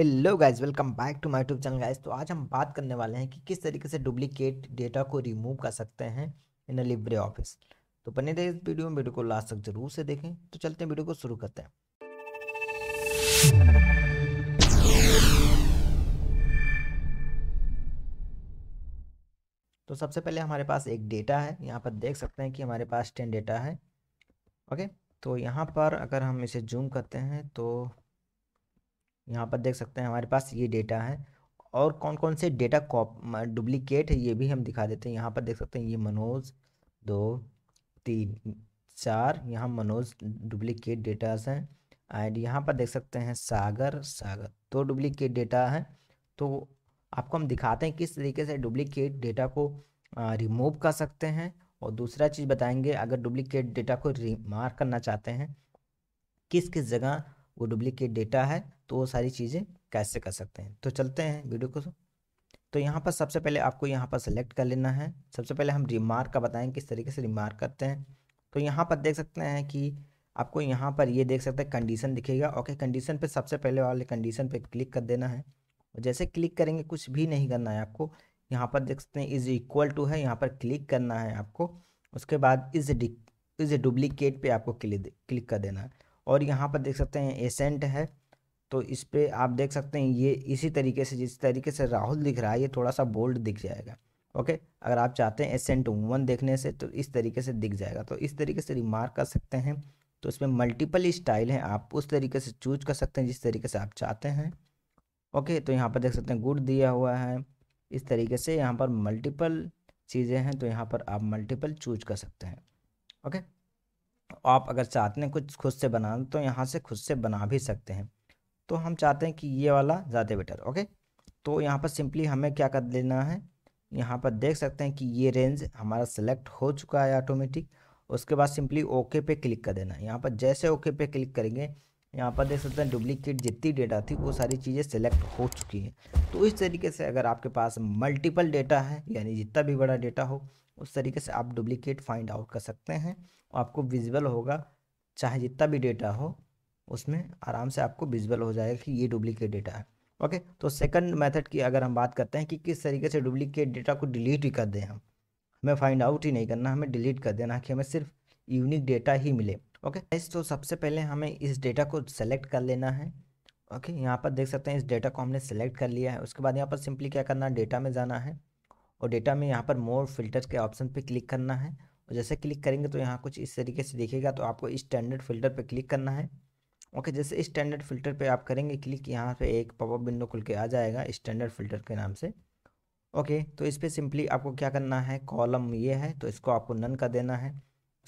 hello guys welcome back to my tube channel guys तो आज हम बात करने वाले हैं कि किस तरीके से डुप्लीकेट डेटा को रिमूव कर सकते हैं इन अ लिब्रे ऑफिस तो बने रहे इस वीडियो में वीडियो को लास्ट तक जरूर से देखें तो चलते हैं वीडियो को शुरू करते हैं तो सबसे पहले हमारे पास एक डेटा है यहाँ पर देख सकते हैं कि हमारे पास टेन डेटा है ओके तो यहाँ पर अगर हम इसे जूम करते हैं तो यहाँ पर देख सकते हैं हमारे पास ये डेटा है और कौन कौन से डेटा कॉप डुप्लीकेट है ये भी हम दिखा देते हैं यहाँ पर देख सकते हैं ये मनोज दो तीन चार यहाँ मनोज डुप्लीकेट डेटास हैं एंड यहाँ पर देख सकते हैं सागर सागर दो तो डुप्लीकेट डेटा है तो आपको हम दिखाते हैं किस तरीके से डुप्लीकेट डेटा को रिमूव कर सकते हैं और दूसरा चीज़ बताएंगे अगर डुप्लीकेट डेटा को रिमार्क करना चाहते हैं किस किस जगह वो डुप्लीकेट डेटा है तो वो सारी चीज़ें कैसे कर सकते हैं तो चलते हैं वीडियो को तो यहाँ पर सबसे पहले आपको यहाँ पर सेलेक्ट कर लेना है सबसे पहले हम रिमार्क का बताएं किस तरीके से रिमार्क करते हैं तो यहाँ पर देख सकते हैं कि आपको यहाँ पर ये देख सकते हैं कंडीशन दिखेगा ओके कंडीशन पे सबसे पहले वाले कंडीशन पे क्लिक कर देना है जैसे क्लिक करेंगे कुछ भी नहीं करना है आपको यहाँ पर देख सकते हैं इज़ इक्वल टू है यहाँ पर क्लिक करना है आपको उसके बाद इज़ इज़ डुप्लीकेट पे आपको क्लिक क्लिक कर देना है और यहाँ पर देख सकते हैं एसेंट है तो इस पर आप देख सकते हैं ये इसी तरीके से जिस तरीके से राहुल दिख रहा है ये थोड़ा सा बोल्ड दिख जाएगा ओके अगर आप चाहते हैं एसेंट वन देखने से तो इस तरीके से दिख जाएगा तो इस तरीके से रिमार्क कर सकते हैं तो इसमें मल्टीपल स्टाइल हैं आप उस तरीके से चूज कर सकते हैं जिस तरीके से आप चाहते हैं ओके तो यहाँ पर देख सकते हैं गुड़ दिया हुआ है इस तरीके से यहाँ पर मल्टीपल चीज़ें हैं तो यहाँ पर आप मल्टीपल चूज कर सकते हैं ओके आप अगर चाहते हैं कुछ खुद से बनाना तो यहाँ से खुद से बना भी सकते हैं तो हम चाहते हैं कि ये वाला ज़्यादा बेटर ओके तो यहाँ पर सिंपली हमें क्या कर लेना है यहाँ पर देख सकते हैं कि ये रेंज हमारा सेलेक्ट हो चुका है ऑटोमेटिक उसके बाद सिंपली ओके पे क्लिक कर देना है यहाँ पर जैसे ओके पे क्लिक करेंगे यहाँ पर देख सकते हैं डुप्लीकेट जितनी डेटा थी वो सारी चीज़ें सेलेक्ट हो चुकी हैं तो इस तरीके से अगर आपके पास मल्टीपल डेटा है यानी जितना भी बड़ा डेटा हो उस तरीके से आप डुप्लीकेट फाइंड आउट कर सकते हैं आपको विजिबल होगा चाहे जितना भी डेटा हो उसमें आराम से आपको विजिबल हो जाएगा कि ये डुप्लीकेट डेटा है ओके तो सेकंड मेथड की अगर हम बात करते हैं कि किस तरीके से डुप्लीकेट डेटा को डिलीट ही कर दें हम हमें फाइंड आउट ही नहीं करना हमें डिलीट कर देना कि हमें सिर्फ यूनिक डेटा ही मिले ओके गाइस तो सबसे पहले हमें इस डेटा को सेलेक्ट कर लेना है ओके यहाँ पर देख सकते हैं इस डेटा को हमने सेलेक्ट कर लिया है उसके बाद यहाँ पर सिंपली क्या करना है डेटा में जाना है और डेटा में यहाँ पर मोर फिल्टर के ऑप्शन पे क्लिक करना है और जैसे क्लिक करेंगे तो यहाँ कुछ इस तरीके से दिखेगा तो आपको स्टैंडर्ड फिल्टर पे क्लिक करना है ओके जैसे स्टैंडर्ड फिल्टर पर आप करेंगे क्लिक यहाँ पर एक पॉपअप विंडो खुल के आ जाएगा स्टैंडर्ड फिल्टर के नाम से ओके तो इस पर सिंपली आपको क्या करना है कॉलम ये है तो इसको आपको नन कर देना है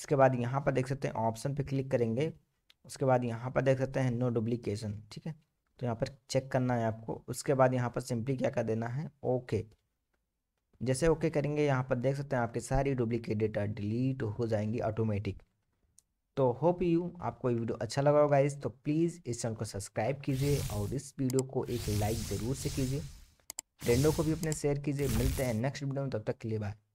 इसके बाद यहाँ पर देख सकते हैं ऑप्शन पे क्लिक करेंगे उसके बाद यहाँ पर देख सकते हैं नो डुप्लीकेशन ठीक है तो यहाँ पर चेक करना है आपको उसके बाद यहाँ पर सिंपली क्या कर देना है ओके जैसे ओके करेंगे यहाँ पर देख सकते हैं आपके सारी डुप्लीकेट डेटा डिलीट हो जाएंगी ऑटोमेटिक तो होप यू आपको ये वीडियो अच्छा लगा होगा तो इस तो प्लीज़ इस चैनल को सब्सक्राइब कीजिए और इस वीडियो को एक लाइक ज़रूर से कीजिए फ्रेंडों को भी अपने शेयर कीजिए मिलते हैं नेक्स्ट वीडियो में तब तक के लिए बाय